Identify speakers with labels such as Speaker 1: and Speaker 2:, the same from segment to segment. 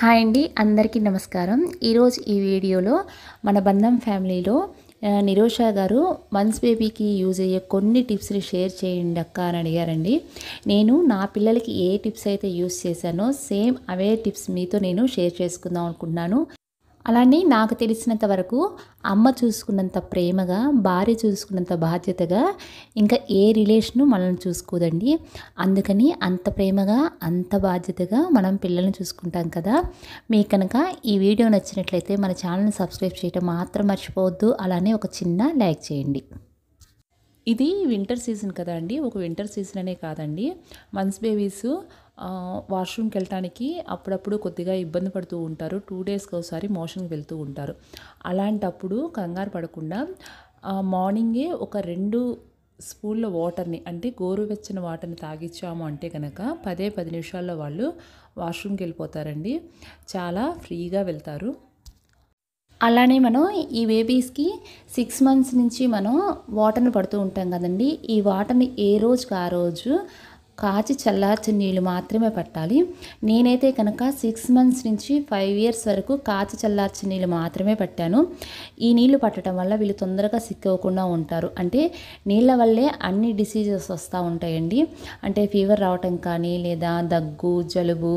Speaker 1: hi అండి అందరికీ నమస్కారం ఈరోజు ఈ వీడియోలో మన బంధం ఫ్యామిలీలో నిరోష గారు మన్స్ బేబీకి యూజ్ అయ్యే కొన్ని టిప్స్ని షేర్ చేయండి అక్క అని అడిగారండి నేను నా పిల్లలకి ఏ టిప్స్ అయితే యూజ్ చేశానో సేమ్ అవే టిప్స్ మీతో నేను షేర్ చేసుకుందాం అనుకుంటున్నాను అలానే నాకు తెలిసినంత వరకు అమ్మ చూసుకున్నంత ప్రేమగా భార్య చూసుకున్నంత బాధ్యతగా ఇంకా ఏ రిలేషను మనల్ని చూసుకోదండి అందుకని అంత ప్రేమగా అంత బాధ్యతగా మనం పిల్లల్ని చూసుకుంటాం కదా మీకు కనుక ఈ వీడియో నచ్చినట్లయితే మన ఛానల్ని సబ్స్క్రైబ్ చేయడం మాత్రం మర్చిపోవద్దు అలానే ఒక చిన్న లైక్ చేయండి ఇది వింటర్ సీజన్ కదా అండి ఒక వింటర్ సీజన్ అనే కాదండి మన్స్ బేబీస్ వాష్రూమ్కి వెళ్ళటానికి అప్పుడప్పుడు కొద్దిగా ఇబ్బంది పడుతూ ఉంటారు టూ డేస్కి ఒకసారి మోషన్కి వెళ్తూ ఉంటారు అలాంటప్పుడు కంగారు పడకుండా మార్నింగే ఒక రెండు స్పూన్ల వాటర్ని అంటే గోరువెచ్చని వాటర్ని తాగిచ్చాము అంటే కనుక పదే పది నిమిషాల్లో వాళ్ళు వాష్రూమ్కి వెళ్ళిపోతారండి చాలా ఫ్రీగా వెళ్తారు అలానే మనం ఈ బేబీస్కి సిక్స్ మంత్స్ నుంచి మనం వాటర్ని పడుతూ ఉంటాం కదండి ఈ వాటర్ని ఏ రోజుకి ఆ రోజు కాచి చల్లార్చిన నీళ్ళు మాత్రమే పట్టాలి నేనైతే కనుక సిక్స్ మంత్స్ నుంచి ఫైవ్ ఇయర్స్ వరకు కాచి చల్లార్చిన నీళ్ళు మాత్రమే పట్టాను ఈ నీళ్లు పట్టడం వల్ల వీళ్ళు తొందరగా సిక్ అవ్వకుండా ఉంటారు అంటే నీళ్ళ వల్లే అన్ని డిసీజెస్ వస్తూ ఉంటాయండి అంటే ఫీవర్ రావటం కానీ లేదా దగ్గు జలుబు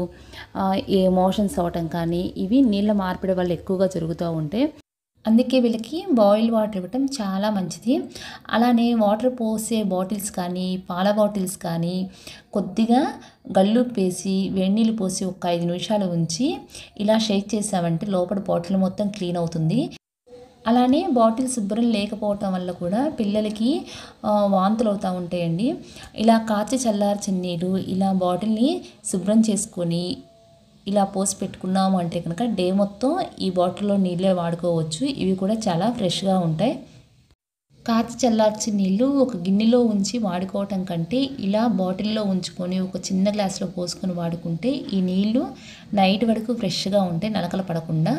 Speaker 1: మోషన్స్ అవ్వటం కానీ ఇవి నీళ్ళ మార్పిడి వల్ల ఎక్కువగా జరుగుతూ ఉంటాయి అందుకే వీళ్ళకి బాయిల్ వాటర్ ఇవ్వటం చాలా మంచిది అలానే వాటర్ పోసే బాటిల్స్ కానీ పాల బాటిల్స్ కానీ కొద్దిగా గళ్ళు పేసి వేడినీళ్ళు పోసి ఒక ఐదు నిమిషాలు ఉంచి ఇలా షేక్ చేసామంటే లోపల బాటిల్ మొత్తం క్లీన్ అవుతుంది అలానే బాటిల్ శుభ్రం లేకపోవటం వల్ల కూడా పిల్లలకి వాంతులు అవుతూ ఉంటాయండి ఇలా కాచి చల్లార్చిన నీరు ఇలా బాటిల్ని శుభ్రం చేసుకొని ఇలా పోసి పెట్టుకున్నాము అంటే కనుక డే మొత్తం ఈ బాటిల్లో నీళ్ళే వాడుకోవచ్చు ఇవి కూడా చాలా ఫ్రెష్గా ఉంటాయి కాచి చల్లార్చి నీళ్ళు ఒక గిన్నెలో ఉంచి వాడుకోవటం కంటే ఇలా బాటిల్లో ఉంచుకొని ఒక చిన్న గ్లాస్లో పోసుకొని వాడుకుంటే ఈ నీళ్ళు నైట్ వరకు ఫ్రెష్గా ఉంటాయి నలకలు పడకుండా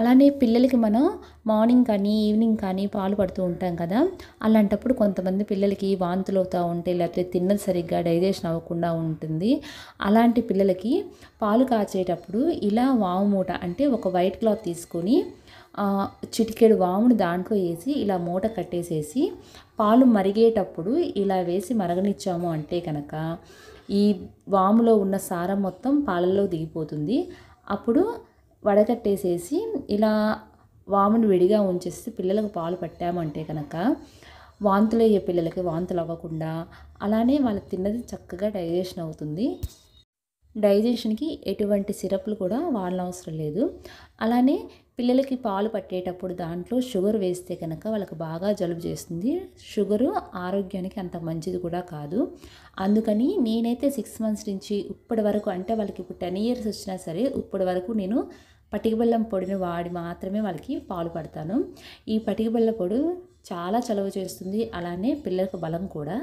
Speaker 1: అలానే పిల్లలకి మనం మార్నింగ్ కానీ ఈవినింగ్ కానీ పాలు పడుతూ ఉంటాం కదా అలాంటప్పుడు కొంతమంది పిల్లలకి వాంతులు అవుతూ ఉంటాయి లేకపోతే తిన్నది సరిగ్గా డైజెషన్ అవ్వకుండా ఉంటుంది అలాంటి పిల్లలకి పాలు కాచేటప్పుడు ఇలా వాము మూట అంటే ఒక వైట్ క్లాత్ తీసుకొని చిటికెడు వామును దాంట్లో వేసి ఇలా మూట కట్టేసేసి పాలు మరిగేటప్పుడు ఇలా వేసి మరగనిచ్చాము అంటే కనుక ఈ వాములో ఉన్న సారం మొత్తం పాలల్లో దిగిపోతుంది అప్పుడు వడకట్టేసేసి ఇలా వామును విడిగా ఉంచేసి పిల్లలకు పాలు పట్టామంటే కనుక వాంతులు అయ్యే పిల్లలకి వాంతులు అవ్వకుండా అలానే వాళ్ళు తిన్నది చక్కగా డైజెషన్ అవుతుంది డైజెషన్కి ఎటువంటి సిరప్లు కూడా వాడన అవసరం లేదు అలానే పిల్లలకి పాలు పట్టేటప్పుడు దాంట్లో షుగర్ వేస్తే కనుక వాళ్ళకి బాగా జలుబు చేస్తుంది షుగరు ఆరోగ్యానికి అంత మంచిది కూడా కాదు అందుకని నేనైతే సిక్స్ మంత్స్ నుంచి ఇప్పటి వరకు అంటే వాళ్ళకి ఇప్పుడు టెన్ ఇయర్స్ వచ్చినా సరే ఇప్పటి వరకు నేను పటిక బెల్లం పొడిని వాడి మాత్రమే వాళ్ళకి పాలు పడతాను ఈ పటిక బెల్లం పొడి చాలా చలవ చేస్తుంది అలానే పిల్లలకు బలం కూడా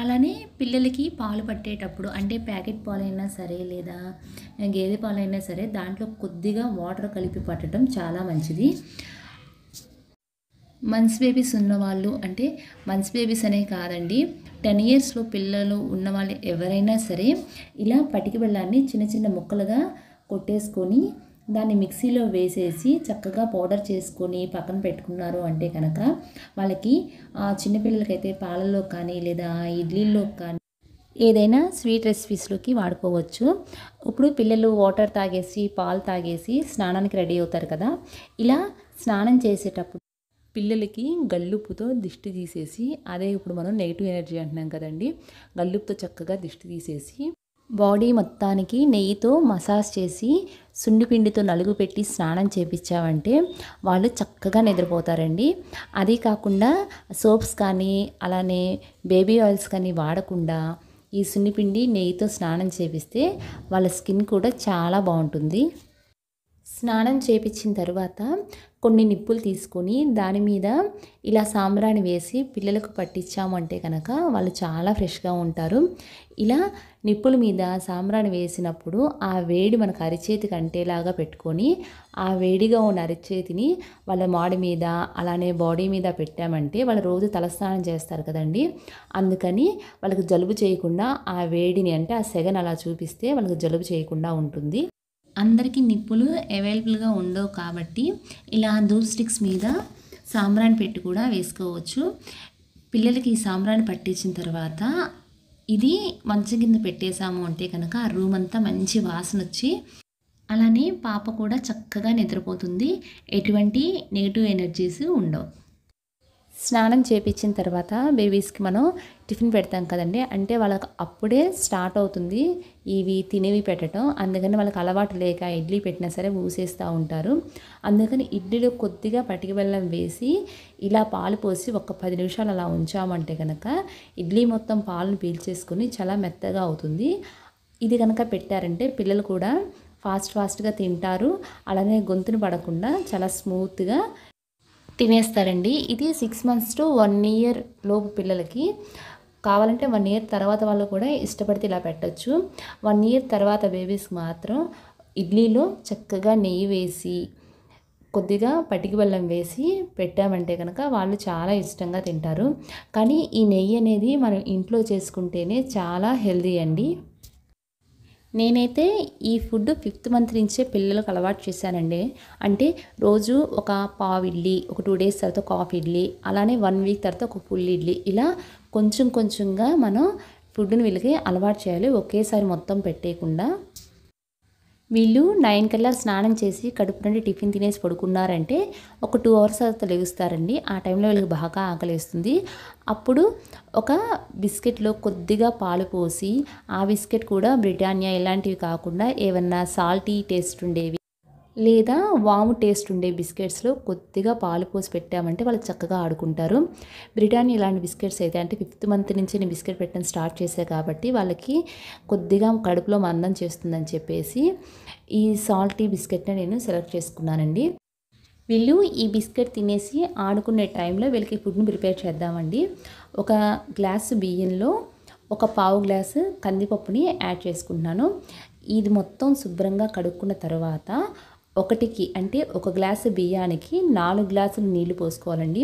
Speaker 1: అలానే పిల్లలకి పాలు పట్టేటప్పుడు అంటే ప్యాకెట్ పాలైనా సరే లేదా గేదె పాలైనా సరే దాంట్లో కొద్దిగా వాటర్ కలిపి పట్టడం చాలా మంచిది మన్స్ బేబీస్ ఉన్నవాళ్ళు అంటే మన్స్ బేబీస్ అనే కాదండి టెన్ ఇయర్స్లో పిల్లలు ఉన్నవాళ్ళు ఎవరైనా సరే ఇలా పటికి బెల్లాన్ని చిన్న చిన్న ముక్కలుగా కొట్టేసుకొని దాన్ని మిక్సీలో వేసేసి చక్కగా పౌడర్ చేసుకొని పక్కన పెట్టుకున్నారు అంటే కనుక వాళ్ళకి చిన్నపిల్లలకైతే పాలల్లో కానీ లేదా ఇడ్లీల్లో కానీ ఏదైనా స్వీట్ రెసిపీస్లోకి వాడుకోవచ్చు ఇప్పుడు పిల్లలు వాటర్ తాగేసి పాలు తాగేసి స్నానానికి రెడీ అవుతారు కదా ఇలా స్నానం చేసేటప్పుడు పిల్లలకి గల్లుప్పుతో దిష్టి తీసేసి అదే ఇప్పుడు మనం నెగిటివ్ ఎనర్జీ అంటున్నాం కదండి గల్లుప్పుతో చక్కగా దిష్టి తీసేసి బాడీ మొత్తానికి నెయ్యితో మసాజ్ చేసి సుండిపిండితో నలుగు పెట్టి స్నానం చేపించామంటే వాళ్ళు చక్కగా నిద్రపోతారండి అది కాకుండా సోప్స్ కానీ అలానే బేబీ ఆయిల్స్ కానీ వాడకుండా ఈ సున్నిపిండి నెయ్యితో స్నానం చేపిస్తే వాళ్ళ స్కిన్ కూడా చాలా బాగుంటుంది స్నానం చేపించిన తర్వాత కొన్ని నిప్పులు తీసుకొని దాని మీద ఇలా సాంబ్రాణి వేసి పిల్లలకు పట్టించామంటే కనుక వాళ్ళు చాలా ఫ్రెష్గా ఉంటారు ఇలా నిప్పుల మీద సాంబ్రాణి వేసినప్పుడు ఆ వేడి మనకు అరిచేతికి కంటేలాగా పెట్టుకొని ఆ వేడిగా ఉన్న అరిచేతిని వాళ్ళ మాడి మీద అలానే బాడీ మీద పెట్టామంటే వాళ్ళు రోజు తలస్నానం చేస్తారు కదండి అందుకని వాళ్ళకి జలుబు చేయకుండా ఆ వేడిని అంటే ఆ సెగన్ అలా చూపిస్తే వాళ్ళకి జలుబు చేయకుండా ఉంటుంది అందరికీ నిప్పులు అవైలబుల్గా ఉండవు కాబట్టి ఇలా ధూప్ స్టిక్స్ మీద సాంబ్రాన్ని పెట్టి కూడా వేసుకోవచ్చు పిల్లలకి ఈ సాంబ్రాన్ని పట్టించిన తర్వాత ఇది మంచి కింద పెట్టేశాము అంటే కనుక ఆ రూమ్ అంతా మంచి వాసన వచ్చి అలానే పాప కూడా చక్కగా నిద్రపోతుంది ఎటువంటి నెగిటివ్ ఎనర్జీస్ ఉండవు స్నానం చేపించిన తర్వాత బేబీస్కి మనం టిఫిన్ పెడతాం కదండి అంటే వాళ్ళకు అప్పుడే స్టార్ట్ అవుతుంది ఇవి తినేవి పెట్టడం అందుకని వాళ్ళకి అలవాటు లేక ఇడ్లీ పెట్టినా సరే ఊసేస్తూ ఉంటారు అందుకని ఇడ్లీలో కొద్దిగా పటికి బెల్లం వేసి ఇలా పాలు పోసి ఒక పది నిమిషాలు అలా ఉంచామంటే కనుక ఇడ్లీ మొత్తం పాలను పీల్చేసుకుని చాలా మెత్తగా అవుతుంది ఇది కనుక పెట్టారంటే పిల్లలు కూడా ఫాస్ట్ ఫాస్ట్గా తింటారు అలానే గొంతును పడకుండా చాలా స్మూత్గా తినేస్తారండి ఇది six months to one year లోపు పిల్లలకి కావాలంటే వన్ ఇయర్ తర్వాత వాళ్ళు కూడా ఇష్టపడితే ఇలా పెట్టచ్చు వన్ ఇయర్ తర్వాత బేబీస్కి మాత్రం ఇడ్లీలో చక్కగా నెయ్యి వేసి కొద్దిగా పటికి బెల్లం వేసి పెట్టామంటే కనుక వాళ్ళు చాలా ఇష్టంగా తింటారు కానీ ఈ నెయ్యి అనేది మనం ఇంట్లో చేసుకుంటేనే చాలా హెల్దీ అండి నేనైతే ఈ ఫుడ్ ఫిఫ్త్ మంత్ నుంచే పిల్లలకు అలవాటు చేశానండి అంటే రోజు ఒక పావు ఇడ్లీ ఒక టూ డేస్ తర్వాత ఒక హాఫ్ ఇడ్లీ అలానే వన్ వీక్ తర్వాత ఒక ఫుల్ ఇడ్లీ ఇలా కొంచెం కొంచెంగా మనం ఫుడ్ని వీళ్ళకి అలవాటు చేయాలి ఒకేసారి మొత్తం పెట్టేయకుండా వీళ్ళు నైన్ కల్లా స్నానం చేసి కడుపు నుండి టిఫిన్ తినేసి పడుకున్నారంటే ఒక టూ అవర్స్ తర్వాత లెగుస్తారండి ఆ టైంలో వీళ్ళకి బాగా ఆకలిస్తుంది అప్పుడు ఒక బిస్కెట్లో కొద్దిగా పాలు పోసి ఆ బిస్కెట్ కూడా బ్రిటానియా ఇలాంటివి కాకుండా ఏమన్నా సాల్టీ టేస్ట్ ఉండేవి లేదా వాము టేస్ట్ ఉండే బిస్కెట్స్లో కొద్దిగా పాలు పోసి పెట్టామంటే వాళ్ళు చక్కగా ఆడుకుంటారు బ్రిటాని ఇలాంటి బిస్కెట్స్ అయితే అంటే ఫిఫ్త్ మంత్ నుంచి నేను బిస్కెట్ పెట్టడం స్టార్ట్ చేశాను కాబట్టి వాళ్ళకి కొద్దిగా కడుపులో మందం చేస్తుందని చెప్పేసి ఈ సాల్టీ బిస్కెట్ని నేను సెలెక్ట్ చేసుకున్నానండి వీళ్ళు ఈ బిస్కెట్ తినేసి ఆడుకునే టైంలో వీళ్ళకి ఫుడ్ని ప్రిపేర్ చేద్దామండి ఒక గ్లాసు బియ్యంలో ఒక పావు గ్లాసు కందిపప్పుని యాడ్ చేసుకుంటున్నాను ఇది మొత్తం శుభ్రంగా కడుక్కున్న తర్వాత ఒకటికి అంటే ఒక గ్లాసు బియ్యానికి నాలుగు గ్లాసులు నీళ్లు పోసుకోవాలండి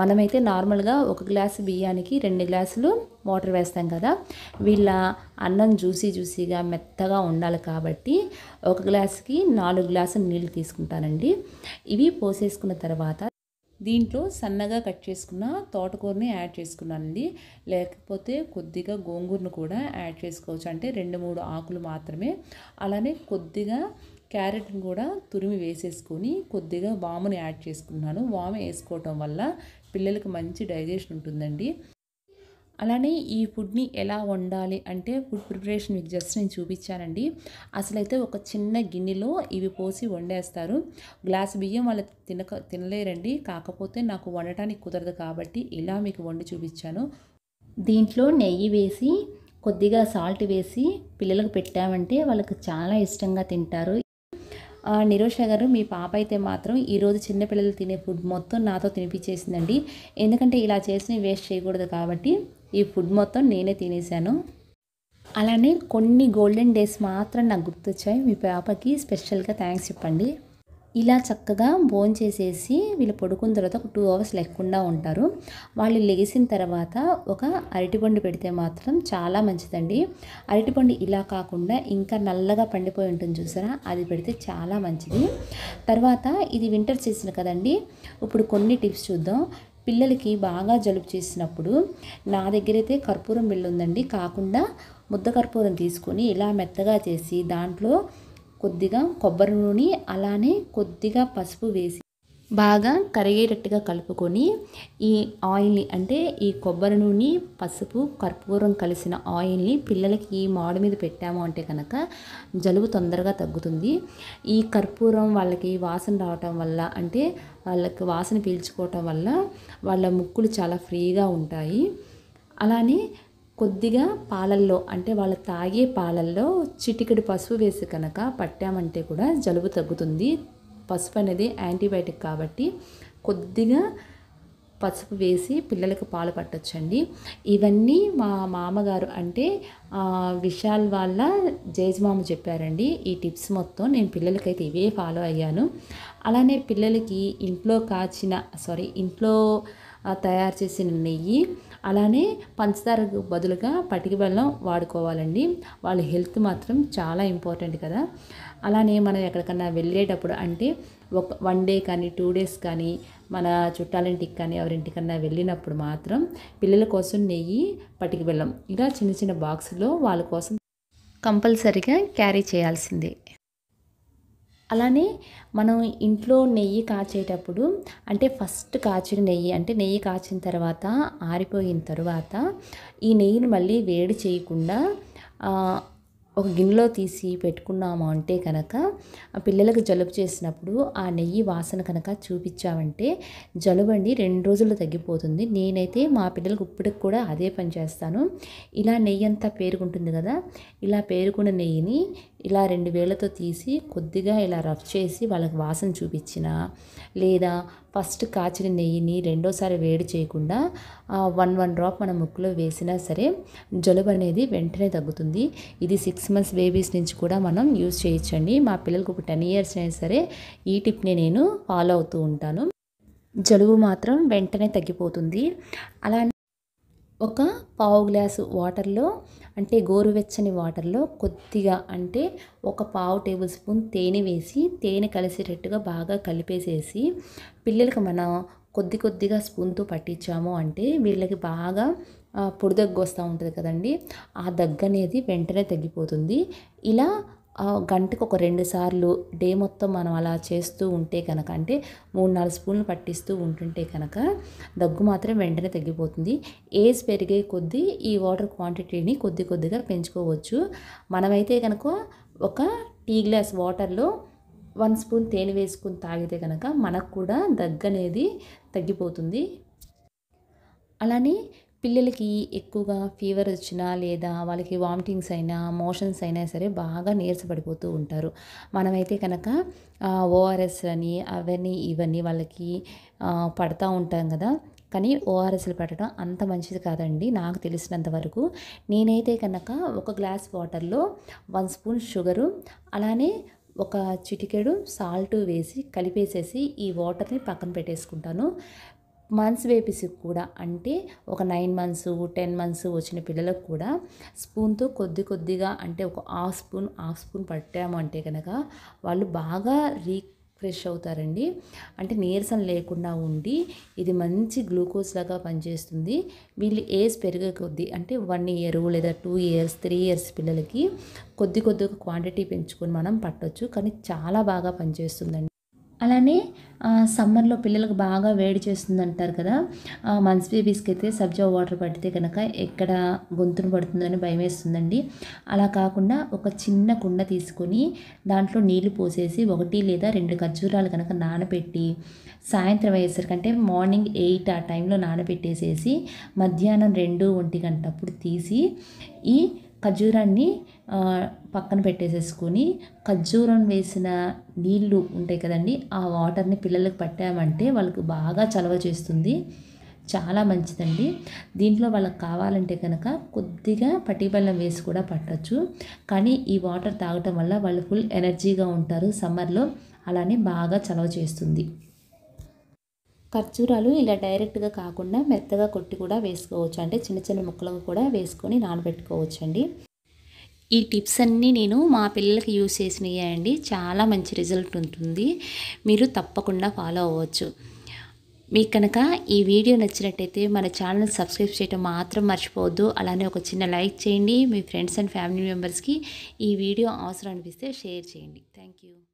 Speaker 1: మనమైతే నార్మల్గా ఒక గ్లాసు బియ్యానికి రెండు గ్లాసులు వాటర్ వేస్తాం కదా వీళ్ళ అన్నం జ్యూసీ జ్యూసీగా మెత్తగా ఉండాలి కాబట్టి ఒక గ్లాసుకి నాలుగు గ్లాసులు నీళ్లు తీసుకుంటానండి ఇవి పోసేసుకున్న తర్వాత దీంట్లో సన్నగా కట్ చేసుకున్న తోటకూరని యాడ్ చేసుకున్నానండి లేకపోతే కొద్దిగా గోంగూరను కూడా యాడ్ చేసుకోవచ్చు అంటే రెండు మూడు ఆకులు మాత్రమే అలానే కొద్దిగా క్యారెట్ని కూడా తురిమి వేసేసుకొని కొద్దిగా వామును యాడ్ చేసుకున్నాను వాము వేసుకోవటం వల్ల పిల్లలకు మంచి డైజెషన్ ఉంటుందండి అలానే ఈ ఫుడ్ని ఎలా వండాలి అంటే ఫుడ్ ప్రిపరేషన్ మీకు జస్ట్ నేను చూపించానండి అసలైతే ఒక చిన్న గిన్నెలో ఇవి పోసి వండేస్తారు గ్లాస్ బియ్యం వాళ్ళు తినక తినలేరండి కాకపోతే నాకు వండటానికి కుదరదు కాబట్టి ఇలా మీకు వండి చూపించాను దీంట్లో నెయ్యి వేసి కొద్దిగా సాల్ట్ వేసి పిల్లలకు పెట్టామంటే వాళ్ళకి చాలా ఇష్టంగా తింటారు నిరోష గారు మీ పాప అయితే మాత్రం ఈరోజు చిన్నపిల్లలు తినే ఫుడ్ మొత్తం నాతో తినిపించేసిందండి ఎందుకంటే ఇలా చేసి వేస్ట్ చేయకూడదు కాబట్టి ఈ ఫుడ్ మొత్తం నేనే తినేసాను అలానే కొన్ని గోల్డెన్ డేస్ మాత్రం నాకు గుర్తొచ్చాయి మీ పాపకి స్పెషల్గా థ్యాంక్స్ చెప్పండి ఇలా చక్కగా భోంచేసేసి చేసేసి వీళ్ళు పడుకున్న తర్వాత ఒక టూ అవర్స్ లేకుండా ఉంటారు వాళ్ళు లేచిన తర్వాత ఒక అరటిపండు పెడితే మాత్రం చాలా మంచిదండి అరటిపండు ఇలా కాకుండా ఇంకా నల్లగా పండిపోయి ఉంటుంది చూసారా అది పెడితే చాలా మంచిది తర్వాత ఇది వింటర్ చేసిన కదండి ఇప్పుడు కొన్ని టిప్స్ చూద్దాం పిల్లలకి బాగా జలుబు చేసినప్పుడు నా దగ్గర అయితే కర్పూరం బిల్లు ఉందండి కాకుండా ముద్ద కర్పూరం తీసుకొని ఇలా మెత్తగా చేసి దాంట్లో కొద్దిగా కొబ్బరి నూనె అలానే కొద్దిగా పసుపు వేసి బాగా కరిగేటట్టుగా కలుపుకొని ఈ ఆయిల్ని అంటే ఈ కొబ్బరి నూనె పసుపు కర్పూరం కలిసిన ఆయిల్ని పిల్లలకి ఈ మాడి మీద పెట్టాము అంటే కనుక జలుబు తొందరగా తగ్గుతుంది ఈ కర్పూరం వాళ్ళకి వాసన రావటం వల్ల అంటే వాళ్ళకి వాసన పీల్చుకోవటం వల్ల వాళ్ళ ముక్కులు చాలా ఫ్రీగా ఉంటాయి అలానే కొద్దిగా పాలల్లో అంటే వాళ్ళు తాగే పాలల్లో చిటికడి పసుపు వేసి కనుక పట్టామంటే కూడా జలుబు తగ్గుతుంది పసుపు అనేది యాంటీబయాటిక్ కాబట్టి కొద్దిగా పసుపు వేసి పిల్లలకు పాలు పట్టొచ్చండి ఇవన్నీ మా మామగారు అంటే విశాల్ వాళ్ళ జయజమామ చెప్పారండి ఈ టిప్స్ మొత్తం నేను పిల్లలకైతే ఇవే ఫాలో అయ్యాను అలానే పిల్లలకి ఇంట్లో కాచిన సారీ ఇంట్లో తయారు చేసిన నెయ్యి అలానే పంచదారకు బదులుగా పటికి బెల్లం వాడుకోవాలండి వాళ్ళ హెల్త్ మాత్రం చాలా ఇంపార్టెంట్ కదా అలానే మనం ఎక్కడికన్నా వెళ్ళేటప్పుడు అంటే ఒక వన్ డే కానీ టూ డేస్ కానీ మన చుట్టాలింటికి కానీ ఎవరింటికన్నా వెళ్ళినప్పుడు మాత్రం పిల్లల కోసం నెయ్యి పటికి బెల్లం ఇలా చిన్న చిన్న బాక్సులో వాళ్ళ కోసం కంపల్సరిగా క్యారీ చేయాల్సిందే అలానే మనం ఇంట్లో నెయ్యి కాచేటప్పుడు అంటే ఫస్ట్ కాచిన నెయ్యి అంటే నెయ్యి కాచిన తర్వాత ఆరిపోయిన తర్వాత ఈ నెయ్యిని మళ్ళీ వేడి చేయకుండా ఒక గిన్నెలో తీసి పెట్టుకున్నాము అంటే కనుక పిల్లలకు జలుబు చేసినప్పుడు ఆ నెయ్యి వాసన కనుక చూపించామంటే జలుబు అండి రెండు రోజుల్లో తగ్గిపోతుంది నేనైతే మా పిల్లలకు ఇప్పటికి కూడా అదే పని చేస్తాను ఇలా నెయ్యి అంతా పేరుకుంటుంది కదా ఇలా పేరుకున్న నెయ్యిని ఇలా రెండు వేలతో తీసి కొద్దిగా ఇలా రఫ్ చేసి వాళ్ళకి వాసన చూపించిన లేదా ఫస్ట్ కాచిన నెయ్యిని రెండోసారి వేడి చేయకుండా వన్ వన్ డ్రాప్ మన ముక్కులో వేసినా సరే జలుబు అనేది వెంటనే తగ్గుతుంది ఇది సిక్స్ సిక్స్ మంత్స్ బేబీస్ నుంచి కూడా మనం యూజ్ చేయొచ్చండి మా పిల్లలకు ఒక టెన్ ఇయర్స్ అయినా సరే ఈ టిప్ని నేను ఫాలో అవుతూ ఉంటాను జలుబు మాత్రం వెంటనే తగ్గిపోతుంది అలా ఒక పావు గ్లాసు వాటర్లో అంటే గోరువెచ్చని వాటర్లో కొద్దిగా అంటే ఒక పావు టేబుల్ స్పూన్ తేనె వేసి తేనె కలిసేటట్టుగా బాగా కలిపేసేసి పిల్లలకు మన కొద్ది కొద్దిగా స్పూన్తో పట్టించాము అంటే వీళ్ళకి బాగా పొడి దగ్గు వస్తూ ఉంటుంది కదండి ఆ దగ్గు అనేది వెంటనే తగ్గిపోతుంది ఇలా గంటకు ఒక రెండు సార్లు డే మొత్తం మనం అలా చేస్తూ ఉంటే కనుక అంటే మూడు నాలుగు స్పూన్లు పట్టిస్తూ ఉంటుంటే కనుక దగ్గు మాత్రం వెంటనే తగ్గిపోతుంది ఏజ్ పెరిగే కొద్దీ ఈ వాటర్ క్వాంటిటీని కొద్ది కొద్దిగా పెంచుకోవచ్చు మనమైతే కనుక ఒక టీ గ్లాస్ వాటర్లో వన్ స్పూన్ తేనె వేసుకుని తాగితే కనుక మనకు కూడా దగ్గనేది తగ్గిపోతుంది అలానే పిల్లలకి ఎక్కువగా ఫీవర్ వచ్చినా లేదా వాళ్ళకి వామిటింగ్స్ అయినా మోషన్స్ అయినా సరే బాగా నీరసపడిపోతూ ఉంటారు మనమైతే కనుక ఓఆర్ఎస్ అని అవన్నీ ఇవన్నీ వాళ్ళకి పడతా ఉంటాం కదా కానీ ఓఆర్ఎస్లు పెట్టడం అంత మంచిది కాదండి నాకు తెలిసినంత వరకు నేనైతే కనుక ఒక గ్లాస్ వాటర్లో వన్ స్పూన్ షుగరు అలానే ఒక చిటికెడు సాల్ట్ వేసి కలిపేసేసి ఈ వాటర్ని పక్కన పెట్టేసుకుంటాను మంత్స్ బేబీస్కి కూడా అంటే ఒక నైన్ మంత్స్ టెన్ మంత్స్ వచ్చిన పిల్లలకు కూడా స్పూన్తో కొద్ది కొద్దిగా అంటే ఒక హాఫ్ స్పూన్ హాఫ్ స్పూన్ పట్టామంటే కనుక వాళ్ళు బాగా రీ ఫ్రెష్ అవుతారండి అంటే నీరసం లేకుండా ఉండి ఇది మంచి గ్లూకోజ్ లాగా పనిచేస్తుంది వీళ్ళు ఏజ్ పెరిగే కొద్దీ అంటే వన్ ఇయర్ లేదా టూ ఇయర్స్ త్రీ ఇయర్స్ పిల్లలకి కొద్ది కొద్దిగా క్వాంటిటీ పెంచుకొని మనం పట్టవచ్చు కానీ చాలా బాగా పనిచేస్తుందండి అలానే సమ్మర్లో పిల్లలకు బాగా వేడి చేస్తుంది అంటారు కదా మంత్స్ బేబీస్కి అయితే సబ్జా వాటర్ పడితే కనుక ఎక్కడ గొంతును పడుతుందని భయం వేస్తుందండి అలా కాకుండా ఒక చిన్న కుండ తీసుకొని దాంట్లో నీళ్లు పోసేసి ఒకటి లేదా రెండు ఖర్జూరాలు కనుక నానబెట్టి సాయంత్రం అయ్యేసరికి అంటే మార్నింగ్ ఎయిట్ ఆ టైంలో నానబెట్టేసేసి మధ్యాహ్నం రెండు ఒంటి గంట అప్పుడు తీసి ఈ ఖర్జూరాన్ని పక్కన పెట్టేసేసుకొని ఖర్జూరం వేసిన నీళ్ళు ఉంటాయి కదండి ఆ వాటర్ని పిల్లలకు పట్టామంటే వాళ్ళకు బాగా చలవ చేస్తుంది చాలా మంచిదండి దీంట్లో వాళ్ళకి కావాలంటే కనుక కొద్దిగా బెల్లం వేసి కూడా పట్టచ్చు కానీ ఈ వాటర్ తాగటం వల్ల వాళ్ళు ఫుల్ ఎనర్జీగా ఉంటారు సమ్మర్లో అలానే బాగా చలవ చేస్తుంది ఖర్జూరాలు ఇలా డైరెక్ట్గా కాకుండా మెత్తగా కొట్టి కూడా వేసుకోవచ్చు అంటే చిన్న చిన్న ముక్కలుగా కూడా వేసుకొని నానబెట్టుకోవచ్చు అండి ఈ టిప్స్ అన్నీ నేను మా పిల్లలకి యూజ్ చేసినవి అండి చాలా మంచి రిజల్ట్ ఉంటుంది మీరు తప్పకుండా ఫాలో అవ్వచ్చు మీకు కనుక ఈ వీడియో నచ్చినట్టయితే మన ఛానల్ సబ్స్క్రైబ్ చేయటం మాత్రం మర్చిపోవద్దు అలానే ఒక చిన్న లైక్ చేయండి మీ ఫ్రెండ్స్ అండ్ ఫ్యామిలీ మెంబర్స్కి ఈ వీడియో అవసరం అనిపిస్తే షేర్ చేయండి థ్యాంక్